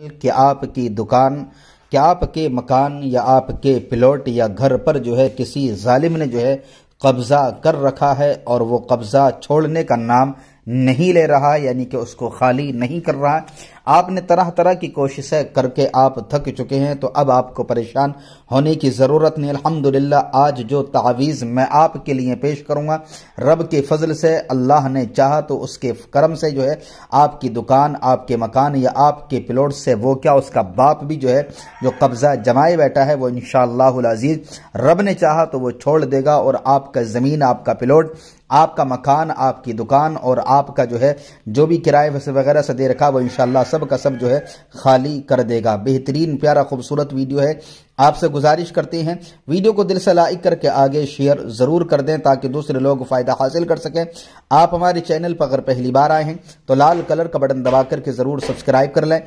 कि आपकी दुकान क्या आपके मकान या आपके प्लॉट या घर पर जो है किसी जालिम ने जो है कब्जा कर रखा है और वो कब्जा छोड़ने का नाम नहीं ले रहा यानी कि उसको खाली नहीं कर रहा आपने तरह तरह की कोशिशें करके आप थक चुके हैं तो अब आपको परेशान होने की ज़रूरत नहीं अल्हम्दुलिल्लाह आज जो तावीज़ मैं आपके लिए पेश करूँगा रब के फजल से अल्लाह ने चाहा तो उसके कर्म से जो है आपकी दुकान आपके मकान या आपके प्लॉट से वो क्या उसका बाप भी जो है जो कब्ज़ा जमाए बैठा है वो इन अजीज़ रब ने चाह तो वो छोड़ देगा और आपका ज़मीन आपका प्लॉट आपका मकान आपकी दुकान और आपका जो है जो भी किराए वगैरह से दे रखा वो इनशाला सब का सब जो है खाली कर देगा बेहतरीन प्यारा खूबसूरत वीडियो है आपसे गुजारिश करते हैं वीडियो को दिल से लाइक करके आगे शेयर ज़रूर कर दें ताकि दूसरे लोग फ़ायदा हासिल कर सकें आप हमारे चैनल पर अगर पहली बार आए हैं तो लाल कलर का बटन दबा करके ज़रूर सब्सक्राइब कर लें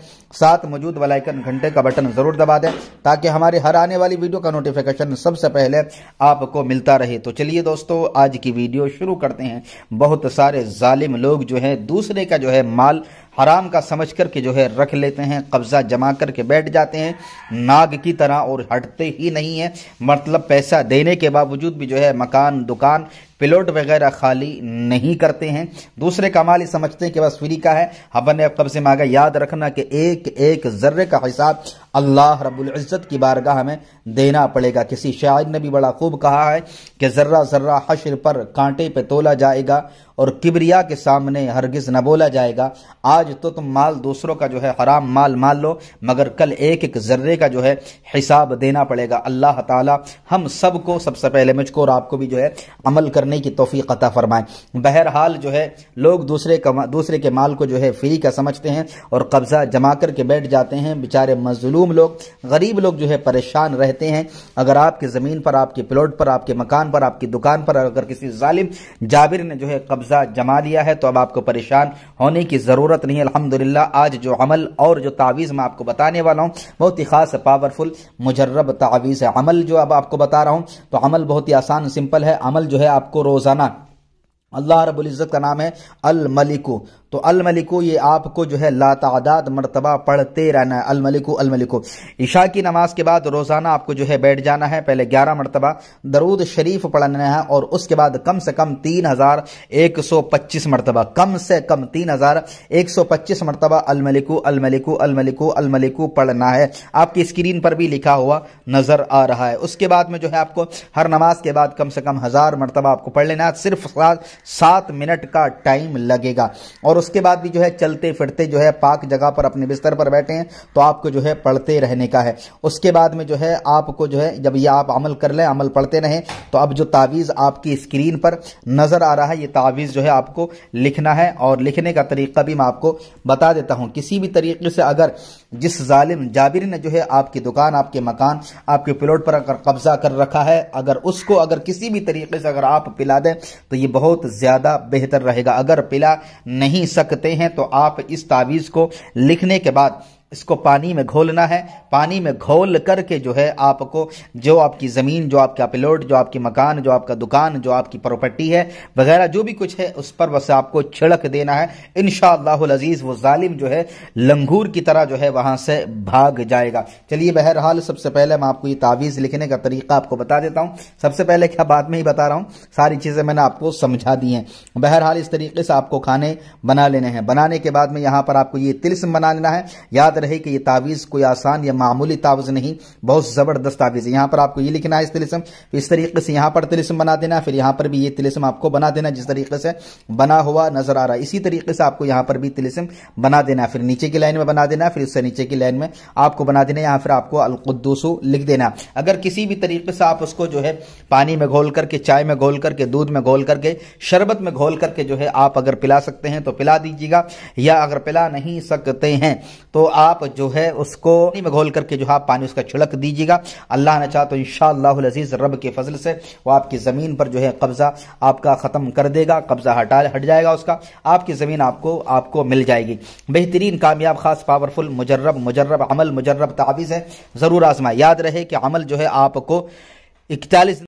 साथ मौजूद वालाइकन घंटे का बटन ज़रूर दबा दें ताकि हमारे हर आने वाली वीडियो का नोटिफिकेशन सबसे पहले आपको मिलता रहे तो चलिए दोस्तों आज की वीडियो शुरू करते हैं बहुत सारे जालिम लोग जो है दूसरे का जो है माल हराम का समझ करके जो है रख लेते हैं कब्ज़ा जमा करके बैठ जाते हैं नाग की तरह और हटते ही नहीं है मतलब पैसा देने के बावजूद भी जो है मकान दुकान पिलोट वगैरह खाली नहीं करते हैं दूसरे कमाल समझते हैं कि बस फ्री का है हबन अब कब्जे मांगा याद रखना कि एक एक जर्रे का हिसाब अल्लाह रबुल्ज़त की बारगाह में देना पड़ेगा किसी शायर ने भी बड़ा खूब कहा है कि जर्रा जर्रा हशर पर कांटे पे तोला जाएगा और किबरिया के सामने हरगिज न बोला जाएगा आज तो तुम माल दूसरों का जो है हराम माल मान लो मगर कल एक एक जर्रे का जो है हिसाब देना पड़ेगा अल्लाह ताला हम सबको सबसे पहले मुझको और आपको भी जो है अमल करना करने की तोफ़ी अता फ़रमाएँ बहरहाल जो है लोग दूसरे का दूसरे के माल को जो है फ्री का समझते हैं और कब्ज़ा जमा करके बैठ जाते हैं बेचारे मजलूम लोग गरीब लोग जो है परेशान रहते हैं अगर आपकी ज़मीन पर आपके प्लॉट पर आपके मकान पर आपकी दुकान पर अगर किसी ालिम जाबिर ने जो है कब्ज़ा जमा लिया है तो अब आपको परेशान होने की ज़रूरत नहीं है अलहमदिल्ला आज जो अमल और जो तावीज़ मैं आपको बताने वाला हूँ बहुत ही ख़ास पावरफुल मुजरब तावीज़ है अमल जो अब आपको बता रहा हूँ तो अमल बहुत ही आसान सिंपल है अमल जो है आपको को रोज़ाना अल्लाह रबुल्ज़त का नाम है अल मलिको तो अलमलिको ये आपको जो है लातादाद मरतबा पढ़ते रहना है अलमलिको अलमलिको ईशा की नमाज के बाद रोज़ाना आपको जो है बैठ जाना है पहले ग्यारह मरतबा दरूद शरीफ पढ़ना है और उसके बाद कम से कम तीन हज़ार एक सौ पच्चीस मरतबा कम से कम तीन हज़ार एक सौ पच्चीस मरतबा अलमलिको अलमलिको अलमलिको अलमलिको पढ़ना है आपकी स्क्रीन पर भी लिखा हुआ नज़र आ रहा है उसके बाद में जो है आपको हर नमाज के बाद कम से कम हज़ार मरतबा आपको पढ़ लेना है सिर्फ सात मिनट का टाइम लगेगा और उसके बाद भी जो है चलते फिरते जो है पाक जगह पर अपने बिस्तर पर बैठे हैं तो आपको जो है पढ़ते रहने का है उसके बाद में जो है आपको जो है जब ये आप अमल कर लें अमल पढ़ते रहें तो अब जो तावीज़ आपकी स्क्रीन पर नज़र आ रहा है ये तावीज़ जो है आपको लिखना है और लिखने का तरीका भी मैं आपको बता देता हूँ किसी भी तरीके से अगर जिस जालिम जाबिर ने जो है आपकी दुकान आपके मकान आपके प्लॉट पर अगर कब्जा कर रखा है अगर उसको अगर किसी भी तरीके से अगर आप पिला दें तो ये बहुत ज़्यादा बेहतर रहेगा अगर पिला नहीं सकते हैं तो आप इस तावीज़ को लिखने के बाद इसको पानी में घोलना है पानी में घोल करके जो है आपको जो आपकी ज़मीन जो आपका प्लॉट जो आपकी मकान जो आपका दुकान जो आपकी प्रॉपर्टी है वगैरह जो भी कुछ है उस पर बस आपको छिड़क देना है इन शजीज़ वो ालिम जो है लंगूर की तरह जो है वहाँ से भाग जाएगा चलिए बहरहाल सबसे पहले मैं आपको ये तावीज़ लिखने का तरीका आपको बता देता हूँ सबसे पहले क्या बाद में ही बता रहा हूँ सारी चीज़ें मैंने आपको समझा दी हैं बहरहाल इस तरीके से आपको खाने बना लेने हैं बनाने के बाद में यहाँ पर आपको ये तिलस्म बना लेना है याद रहे कि ये तावीज़ कोई आसान या मामूली तावज नहीं बहुत ज़बरदस्त तावीज़ है यहां पर आपको ये लिखना है इस तिलिस्म तो इस तरीके से यहां पर तिलिस्म बना देना फिर यहां पर भी ये तिलिस्म आपको बना देना जिस तरीके से बना हुआ नज़र आ रहा है इसी तरीके से आपको यहां पर भी तिलिस्म बना देना फिर नीचे की लाइन में बना देना फिर उससे नीचे की लाइन में आपको बना देना यहाँ फिर आपको अलकुद्दूसू लिख देना अगर किसी भी तरीके से आप उसको जो है पानी में घोल करके चाय में घोल करके दूध में घोल करके शरबत में घोल करके जो है आप अगर पिला सकते हैं तो पिला दीजिएगा या अगर पिला नहीं सकते हैं तो आप आप जो है उसको पानी में घोल करके जो हाँ पानी उसका छिड़क दीजिएगा अल्लाह ने चाह तो इन रब के फजल से वो आपकी ज़मीन पर जो है कब्ज़ा आपका ख़त्म कर देगा कब्ज़ा हटा हट जाएगा उसका आपकी ज़मीन आपको आपको मिल जाएगी बेहतरीन कामयाब खास पावरफुल मुजर्रब मुजर्रब अमल मुजर्रब ताबीज है ज़रूर आजमा याद रहे कि अमल जो है आपको इकतालीस